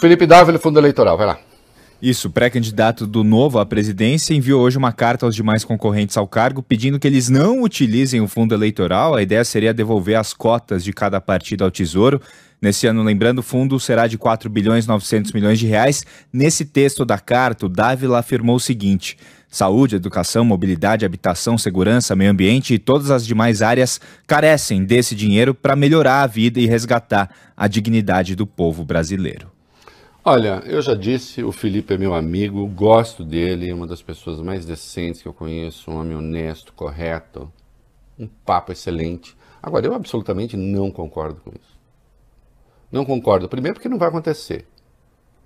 Felipe Dávila, Fundo Eleitoral, vai lá. Isso, pré-candidato do Novo à presidência enviou hoje uma carta aos demais concorrentes ao cargo pedindo que eles não utilizem o fundo eleitoral. A ideia seria devolver as cotas de cada partido ao Tesouro. Nesse ano, lembrando, o fundo será de 4 bilhões 900 milhões de reais. Nesse texto da carta, o Dávila afirmou o seguinte: Saúde, educação, mobilidade, habitação, segurança, meio ambiente e todas as demais áreas carecem desse dinheiro para melhorar a vida e resgatar a dignidade do povo brasileiro. Olha, eu já disse, o Felipe é meu amigo, gosto dele, é uma das pessoas mais decentes que eu conheço, um homem honesto, correto, um papo excelente. Agora, eu absolutamente não concordo com isso. Não concordo. Primeiro, porque não vai acontecer.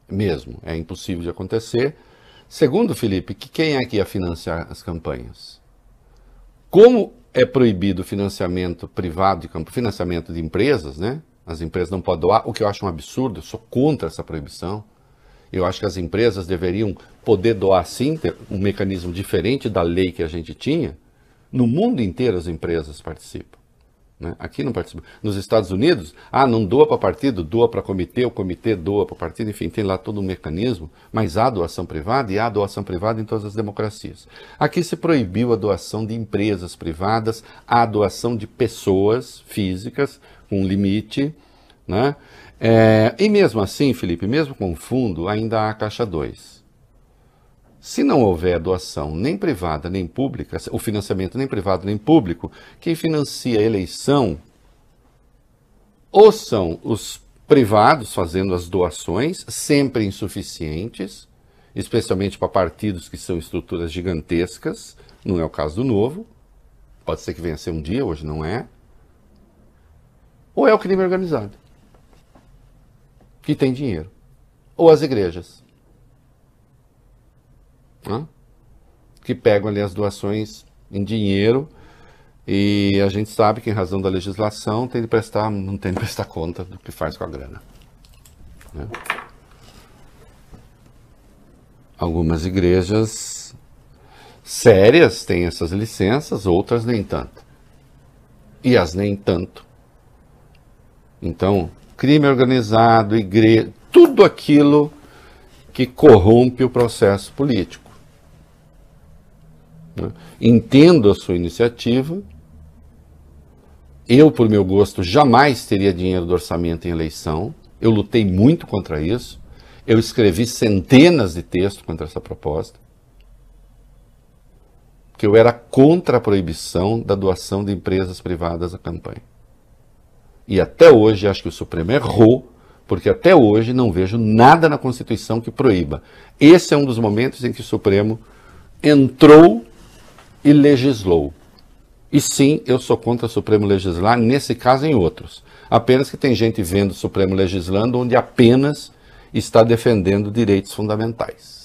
Mesmo, é impossível de acontecer. Segundo, Felipe, que quem é que ia financiar as campanhas? Como é proibido o financiamento privado de campo, financiamento de empresas, né? As empresas não podem doar, o que eu acho um absurdo, eu sou contra essa proibição. Eu acho que as empresas deveriam poder doar sim, ter um mecanismo diferente da lei que a gente tinha. No mundo inteiro as empresas participam. Né? Aqui não participa. Nos Estados Unidos, ah, não doa para partido, doa para comitê, o comitê doa para partido, enfim, tem lá todo um mecanismo, mas há doação privada e há doação privada em todas as democracias. Aqui se proibiu a doação de empresas privadas, a doação de pessoas físicas com um limite. Né? É, e mesmo assim, Felipe, mesmo com fundo, ainda há a caixa 2. Se não houver doação nem privada nem pública, o financiamento nem privado nem público, quem financia a eleição ou são os privados fazendo as doações, sempre insuficientes, especialmente para partidos que são estruturas gigantescas, não é o caso do Novo, pode ser que venha a ser um dia, hoje não é, ou é o crime organizado, que tem dinheiro, ou as igrejas né? que pegam ali as doações em dinheiro e a gente sabe que em razão da legislação tem de prestar, não tem de prestar conta do que faz com a grana. Né? Algumas igrejas sérias têm essas licenças, outras nem tanto. E as nem tanto. Então, crime organizado, igreja, tudo aquilo que corrompe o processo político. Né? Entendo a sua iniciativa. Eu, por meu gosto, jamais teria dinheiro do orçamento em eleição. Eu lutei muito contra isso. Eu escrevi centenas de textos contra essa proposta. Que eu era contra a proibição da doação de empresas privadas à campanha. E até hoje acho que o Supremo errou porque até hoje não vejo nada na Constituição que proíba. Esse é um dos momentos em que o Supremo entrou e legislou. E sim, eu sou contra o Supremo legislar, nesse caso e em outros. Apenas que tem gente vendo o Supremo legislando onde apenas está defendendo direitos fundamentais.